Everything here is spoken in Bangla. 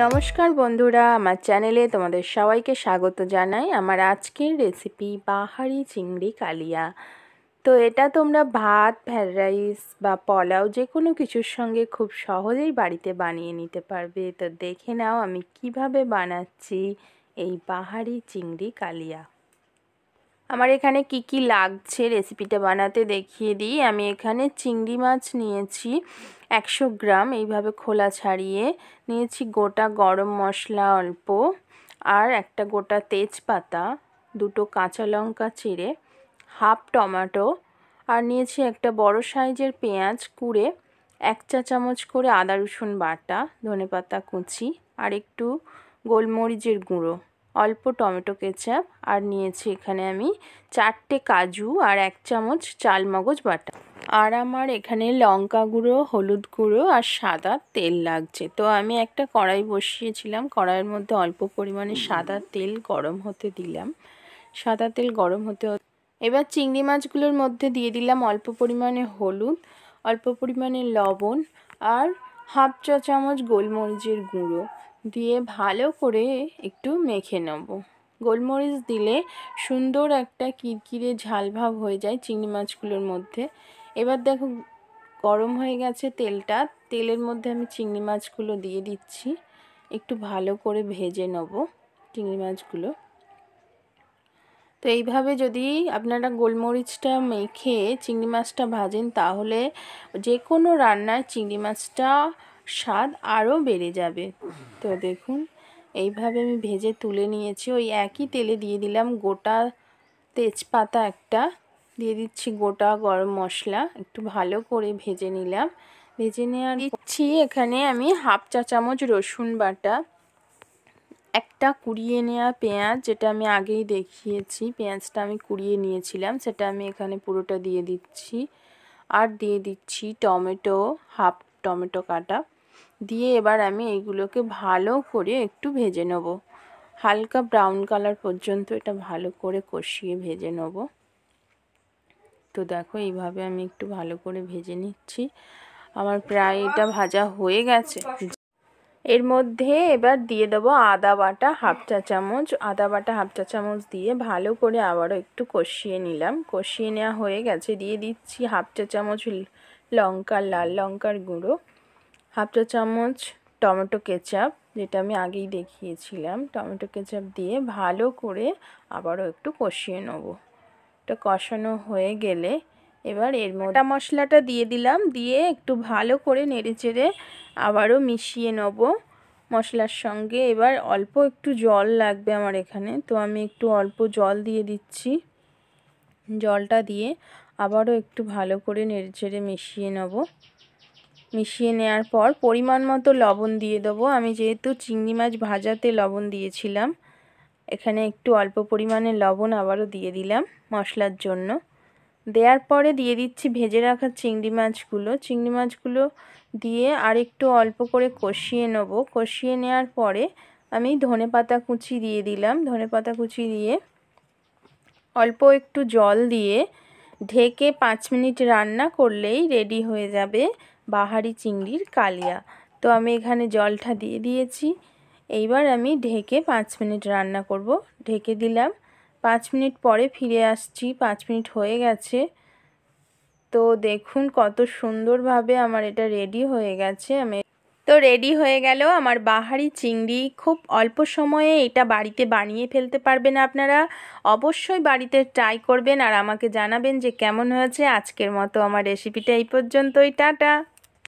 নমস্কার বন্ধুরা আমার চ্যানেলে তোমাদের সবাইকে স্বাগত জানাই আমার আজকের রেসিপি বাহারি চিংড়ি কালিয়া তো এটা তোমরা ভাত ফ্রাইড রাইস বা পোলাও যে কোনো কিছুর সঙ্গে খুব সহজেই বাড়িতে বানিয়ে নিতে পারবে তো দেখে নাও আমি কিভাবে বানাচ্ছি এই বাহারি চিংড়ি কালিয়া আমার এখানে কি কি লাগছে রেসিপিটা বানাতে দেখিয়ে দিই আমি এখানে চিংড়ি মাছ নিয়েছি একশো গ্রাম এইভাবে খোলা ছাড়িয়ে নিয়েছি গোটা গরম মশলা অল্প আর একটা গোটা তেজপাতা দুটো কাঁচা লঙ্কা চিড়ে হাফ টমেটো আর নিয়েছি একটা বড় সাইজের পেঁয়াজ কুড়ে এক চা চামচ করে আদা রসুন বাটা ধনেপাতা কুচি আর একটু গোলমরিচের গুঁড়ো অল্প টমেটো কেচাপ আর নিয়েছি এখানে আমি চারটে কাজু আর এক চামচ চাল মগজ বাটা আর আমার এখানে লঙ্কা গুঁড়ো হলুদ গুঁড়ো আর সাদা তেল লাগছে তো আমি একটা কড়াই বসিয়েছিলাম কড়াইয়ের মধ্যে অল্প পরিমাণে সাদা তেল গরম হতে দিলাম সাদা তেল গরম হতে এবার চিংড়ি মাছগুলোর মধ্যে দিয়ে দিলাম অল্প পরিমাণে হলুদ অল্প পরিমাণে লবণ আর হাফ চা চামচ গোলমরিচের গুঁড়ো দিয়ে ভালো করে একটু মেখে নেব গোলমরিচ দিলে সুন্দর একটা কিরকিরে ঝালভাব হয়ে যায় চিংড়ি মাছগুলোর মধ্যে এবার দেখো গরম হয়ে গেছে তেলটা তেলের মধ্যে আমি চিংড়ি মাছগুলো দিয়ে দিচ্ছি একটু ভালো করে ভেজে নেব চিংড়ি মাছগুলো তো এইভাবে যদি আপনারা গোলমরিচটা মেখে চিংড়ি মাছটা ভাজেন তাহলে যে কোনো রান্নায় চিংড়ি মাছটা স্বাদ আরও বেড়ে যাবে তো দেখুন এইভাবে আমি ভেজে তুলে নিয়েছি ওই একই তেলে দিয়ে দিলাম গোটা তেজপাতা একটা দিয়ে দিচ্ছি গোটা গরম মশলা একটু ভালো করে ভেজে নিলাম ভেজে নেওয়ার দিচ্ছি এখানে আমি হাফ চা চামচ রসুন বাটা একটা কুড়িয়ে নেওয়া পেঁয়াজ যেটা আমি আগেই দেখিয়েছি পেঁয়াজটা আমি কুড়িয়ে নিয়েছিলাম সেটা আমি এখানে পুরোটা দিয়ে দিচ্ছি আর দিয়ে দিচ্ছি টমেটো হাফ টমেটো কাটা দিয়ে এবার আমি এইগুলোকে ভালো করে একটু ভেজে নেব হালকা ব্রাউন কালার পর্যন্ত এটা ভালো করে কষিয়ে ভেজে নেব তো দেখো এইভাবে আমি একটু ভালো করে ভেজে নিচ্ছি আমার প্রায় এটা ভাজা হয়ে গেছে এর মধ্যে এবার দিয়ে দেবো আদা বাটা হাফ চা চামচ আদা বাটা হাফ চা চামচ দিয়ে ভালো করে আবারও একটু কষিয়ে নিলাম কষিয়ে নেওয়া হয়ে গেছে দিয়ে দিচ্ছি হাফ চা চামচ লঙ্কার লাল লঙ্কার গুঁড়ো হাফ চা চামচ টমেটো কেচাপ যেটা আমি আগেই দেখিয়েছিলাম টমেটো কেচাপ দিয়ে ভালো করে আবারও একটু কষিয়ে নেব এটা কষানো হয়ে গেলে এবার এর মোটা মশলাটা দিয়ে দিলাম দিয়ে একটু ভালো করে নেড়ে চেড়ে আবারও মিশিয়ে নেব মশলার সঙ্গে এবার অল্প একটু জল লাগবে আমার এখানে তো আমি একটু অল্প জল দিয়ে দিচ্ছি জলটা দিয়ে আবারও একটু ভালো করে নেড়ে চেড়ে মিশিয়ে নেব মিশিয়ে নেওয়ার পর পরিমাণ মতো লবণ দিয়ে দেবো আমি যেহেতু চিংড়ি মাছ ভাজাতে লবণ দিয়েছিলাম এখানে একটু অল্প পরিমাণে লবণ আবারও দিয়ে দিলাম মশলার জন্য দেওয়ার পরে দিয়ে দিচ্ছি ভেজে রাখা চিংড়ি মাছগুলো চিংড়ি মাছগুলো দিয়ে আরেকটু অল্প করে কষিয়ে নেব কষিয়ে নেওয়ার পরে আমি ধনে পাতা কুচি দিয়ে দিলাম ধনে পাতা কুচি দিয়ে অল্প একটু জল দিয়ে ঢেকে পাঁচ মিনিট রান্না করলেই রেডি হয়ে যাবে বাহারি চিংড়ির কালিয়া তো আমি এখানে জলটা দিয়ে দিয়েছি এইবার আমি ঢেকে পাঁচ মিনিট রান্না করব ঢেকে দিলাম পাঁচ মিনিট পরে ফিরে আসছি পাঁচ মিনিট হয়ে গেছে তো দেখুন কত সুন্দরভাবে আমার এটা রেডি হয়ে গেছে আমি তো রেডি হয়ে গেল আমার বাহারি চিংড়ি খুব অল্প সময়ে এটা বাড়িতে বানিয়ে ফেলতে পারবেন আপনারা অবশ্যই বাড়িতে ট্রাই করবেন আর আমাকে জানাবেন যে কেমন হয়েছে আজকের মতো আমার রেসিপিটা এই পর্যন্তই টাটা